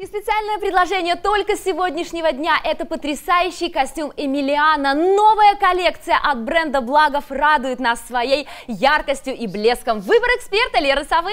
И специальное предложение только сегодняшнего дня – это потрясающий костюм Эмилиана. Новая коллекция от бренда Благов радует нас своей яркостью и блеском. Выбор эксперта Леры Совы.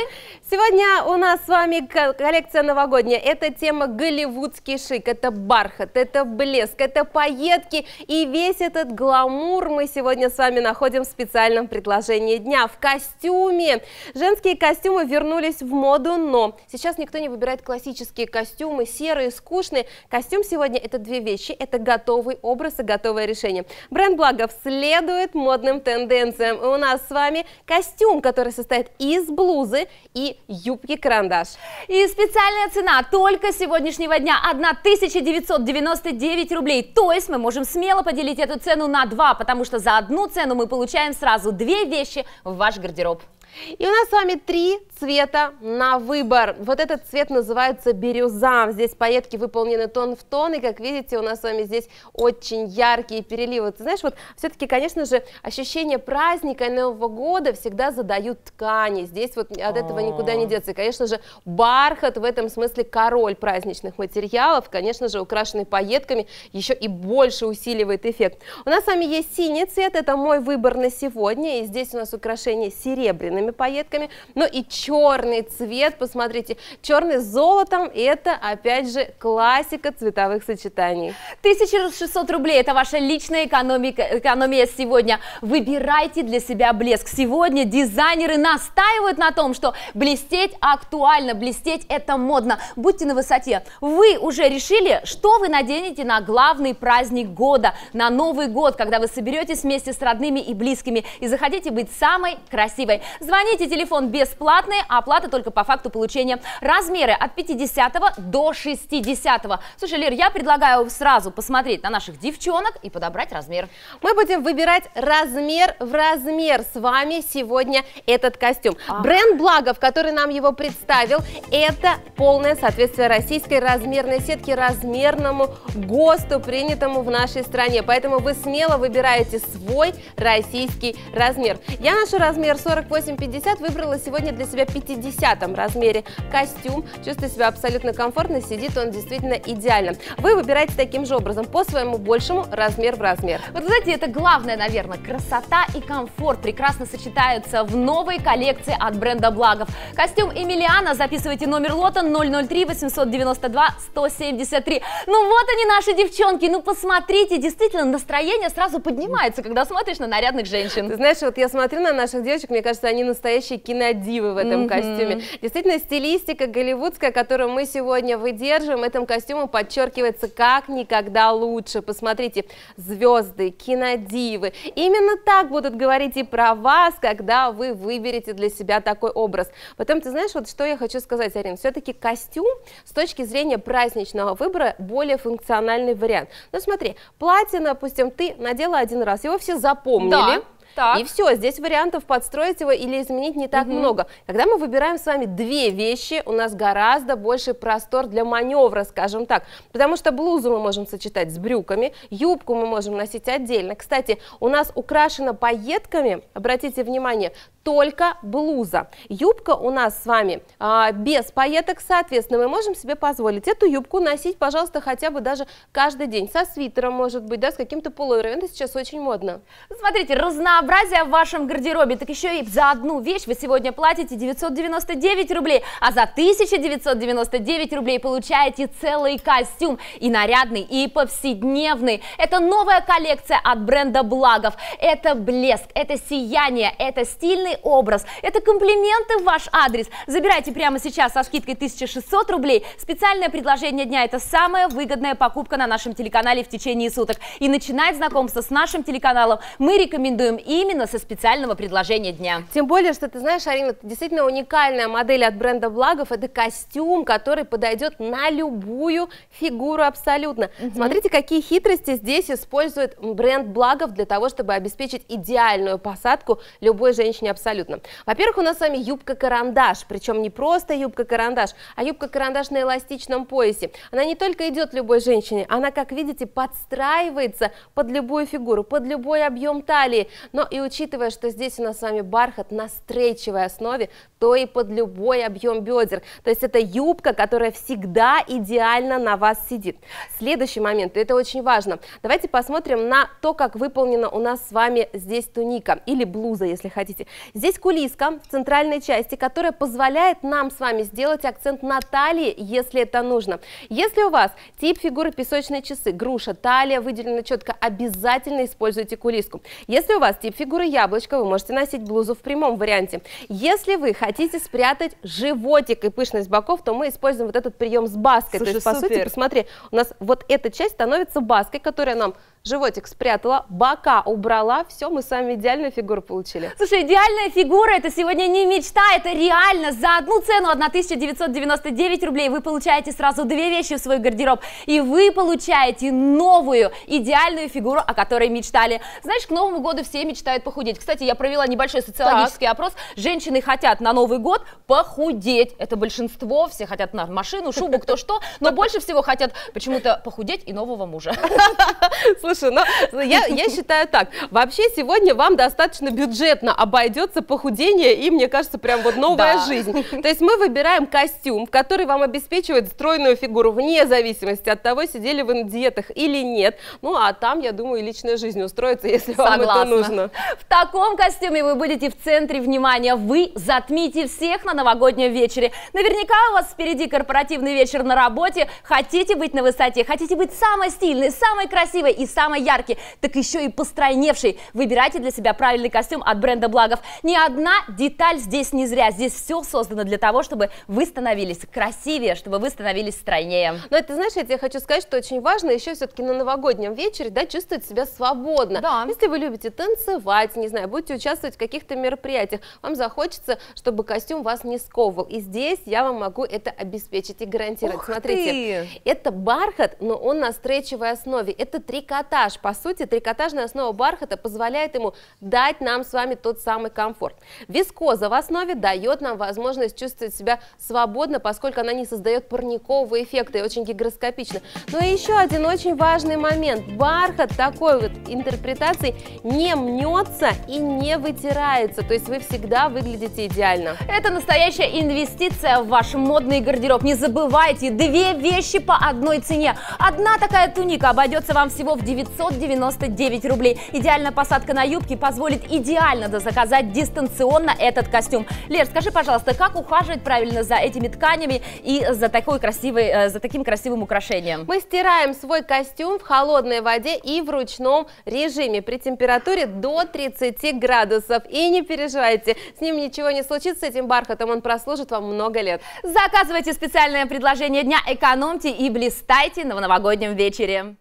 Сегодня у нас с вами коллекция новогодняя. Это тема голливудский шик, это бархат, это блеск, это поетки. И весь этот гламур мы сегодня с вами находим в специальном предложении дня. В костюме. Женские костюмы вернулись в моду, но сейчас никто не выбирает классические костюмы костюмы серые, скучные. Костюм сегодня это две вещи, это готовый образ и готовое решение. Бренд Благов следует модным тенденциям. И у нас с вами костюм, который состоит из блузы и юбки-карандаш. И специальная цена только сегодняшнего дня 1999 рублей. То есть мы можем смело поделить эту цену на два, потому что за одну цену мы получаем сразу две вещи в ваш гардероб. И у нас с вами три цвета на выбор. Вот этот цвет называется бирюза. Здесь пайетки выполнены тон в тон, и, как видите, у нас с вами здесь очень яркие переливы. Ты знаешь, вот все-таки, конечно же, ощущение праздника и Нового года всегда задают ткани. Здесь вот от этого никуда не деться. И, конечно же, бархат в этом смысле король праздничных материалов, конечно же, украшенный пайетками, еще и больше усиливает эффект. У нас с вами есть синий цвет, это мой выбор на сегодня, и здесь у нас украшение серебряными зелеными пайетками, но ну и черный цвет, посмотрите, черный с золотом, это опять же классика цветовых сочетаний. 1600 рублей, это ваша личная экономика, экономия сегодня. Выбирайте для себя блеск. Сегодня дизайнеры настаивают на том, что блестеть актуально, блестеть это модно. Будьте на высоте. Вы уже решили, что вы наденете на главный праздник года, на Новый год, когда вы соберетесь вместе с родными и близкими и захотите быть самой красивой. Звоните, телефон бесплатный, а оплата только по факту получения. Размеры от 50 до 60. -го. Слушай, Лер, я предлагаю сразу посмотреть на наших девчонок и подобрать размер. Мы будем выбирать размер в размер с вами сегодня этот костюм. А. Бренд Благов, который нам его представил, это полное соответствие российской размерной сетки размерному ГОСТу, принятому в нашей стране. Поэтому вы смело выбираете свой российский размер. Я ношу размер 48 50 выбрала сегодня для себя в 50 размере костюм. Чувствую себя абсолютно комфортно, сидит он действительно идеально. Вы выбираете таким же образом, по своему большему, размер в размер. Вот, знаете, это главное, наверное, красота и комфорт прекрасно сочетаются в новой коллекции от бренда Благов. Костюм Эмилиана, записывайте номер лота 003 892 173. Ну вот они, наши девчонки, ну посмотрите, действительно, настроение сразу поднимается, когда смотришь на нарядных женщин. Ты знаешь, вот я смотрю на наших девочек, мне кажется, они на настоящие кинодивы в этом mm-hmm. костюме. Действительно, стилистика голливудская, которую мы сегодня выдерживаем, этом костюму подчеркивается как никогда лучше. Посмотрите, звезды, кинодивы. Именно так будут говорить и про вас, когда вы выберете для себя такой образ. Потом, ты знаешь, вот что я хочу сказать, Арина, все-таки костюм с точки зрения праздничного выбора более функциональный вариант. Ну смотри, платье, допустим, ты надела один раз, его все запомнили. Да так. И все, здесь вариантов подстроить его или изменить не так угу. много. Когда мы выбираем с вами две вещи, у нас гораздо больше простор для маневра, скажем так. Потому что блузу мы можем сочетать с брюками, юбку мы можем носить отдельно. Кстати, у нас украшено пайетками, обратите внимание, только блуза. Юбка у нас с вами а, без пайеток, соответственно, мы можем себе позволить эту юбку носить, пожалуйста, хотя бы даже каждый день. Со свитером, может быть, да, с каким-то пуловером. Это сейчас очень модно. Смотрите, разнообразие в вашем гардеробе. Так еще и за одну вещь вы сегодня платите 999 рублей, а за 1999 рублей получаете целый костюм. И нарядный, и повседневный. Это новая коллекция от бренда Благов. Это блеск, это сияние, это стильный личный образ. Это комплименты в ваш адрес. Забирайте прямо сейчас со скидкой 1600 рублей. Специальное предложение дня – это самая выгодная покупка на нашем телеканале в течение суток. И начинать знакомство с нашим телеканалом мы рекомендуем именно со специального предложения дня. Тем более, что ты знаешь, Арина, это действительно уникальная модель от бренда Благов. Это костюм, который подойдет на любую фигуру абсолютно. Угу. Смотрите, какие хитрости здесь используют бренд Благов для того, чтобы обеспечить идеальную посадку любой женщине абсолютно абсолютно. Во-первых, у нас с вами юбка-карандаш, причем не просто юбка-карандаш, а юбка-карандаш на эластичном поясе. Она не только идет любой женщине, она, как видите, подстраивается под любую фигуру, под любой объем талии. Но и учитывая, что здесь у нас с вами бархат на стрейчевой основе, то и под любой объем бедер. То есть это юбка, которая всегда идеально на вас сидит. Следующий момент, это очень важно. Давайте посмотрим на то, как выполнена у нас с вами здесь туника или блуза, если хотите. Здесь кулиска в центральной части, которая позволяет нам с вами сделать акцент на талии, если это нужно. Если у вас тип фигуры песочные часы, груша, талия выделена четко, обязательно используйте кулиску. Если у вас тип фигуры яблочко, вы можете носить блузу в прямом варианте. Если вы хотите спрятать животик и пышность боков, то мы используем вот этот прием с баской. Слушай, То есть, по супер. сути, посмотри, у нас вот эта часть становится баской, которая нам животик спрятала, бока убрала, все, мы с вами идеальную фигуру получили. Слушай, идеальная фигура, это сегодня не мечта, это реально. За одну цену 1999 рублей вы получаете сразу две вещи в свой гардероб, и вы получаете новую идеальную фигуру, о которой мечтали. Знаешь, к Новому году все мечтают похудеть. Кстати, я провела небольшой социологический так. опрос. Женщины хотят на Новый год похудеть. Это большинство, все хотят на машину, шубу, кто что, но больше всего хотят почему-то похудеть и нового мужа. Слушай, ну, я, я считаю так. Вообще сегодня вам достаточно бюджетно обойдется похудение и, мне кажется, прям вот новая да. жизнь. То есть мы выбираем костюм, который вам обеспечивает стройную фигуру вне зависимости от того, сидели вы на диетах или нет. Ну, а там, я думаю, и личная жизнь устроится, если Согласна. вам это нужно. В таком костюме вы будете в центре внимания. Вы затмите всех на новогоднем вечере. Наверняка у вас впереди корпоративный вечер на работе. Хотите быть на высоте, хотите быть самой стильной, самой красивой и самой самый яркий, так еще и постройневший. Выбирайте для себя правильный костюм от бренда Благов. Ни одна деталь здесь не зря. Здесь все создано для того, чтобы вы становились красивее, чтобы вы становились стройнее. Но это, знаешь, я тебе хочу сказать, что очень важно еще все-таки на новогоднем вечере, да, чувствовать себя свободно. Да. Если вы любите танцевать, не знаю, будете участвовать в каких-то мероприятиях, вам захочется, чтобы костюм вас не сковывал. И здесь я вам могу это обеспечить и гарантировать. Ух Смотрите, ты. это бархат, но он на стречевой основе. Это трикотаж трикотаж. По сути, трикотажная основа бархата позволяет ему дать нам с вами тот самый комфорт. Вискоза в основе дает нам возможность чувствовать себя свободно, поскольку она не создает парникового эффекта и очень гигроскопично. Но ну еще один очень важный момент. Бархат такой вот интерпретации не мнется и не вытирается, то есть вы всегда выглядите идеально. Это настоящая инвестиция в ваш модный гардероб. Не забывайте, две вещи по одной цене. Одна такая туника обойдется вам всего в 90 999 рублей. Идеальная посадка на юбке позволит идеально дозаказать дистанционно этот костюм. Лер, скажи, пожалуйста, как ухаживать правильно за этими тканями и за, такой красивой, э, за таким красивым украшением? Мы стираем свой костюм в холодной воде и в ручном режиме при температуре до 30 градусов. И не переживайте, с ним ничего не случится, с этим бархатом он прослужит вам много лет. Заказывайте специальное предложение дня, экономьте и блистайте на новогоднем вечере.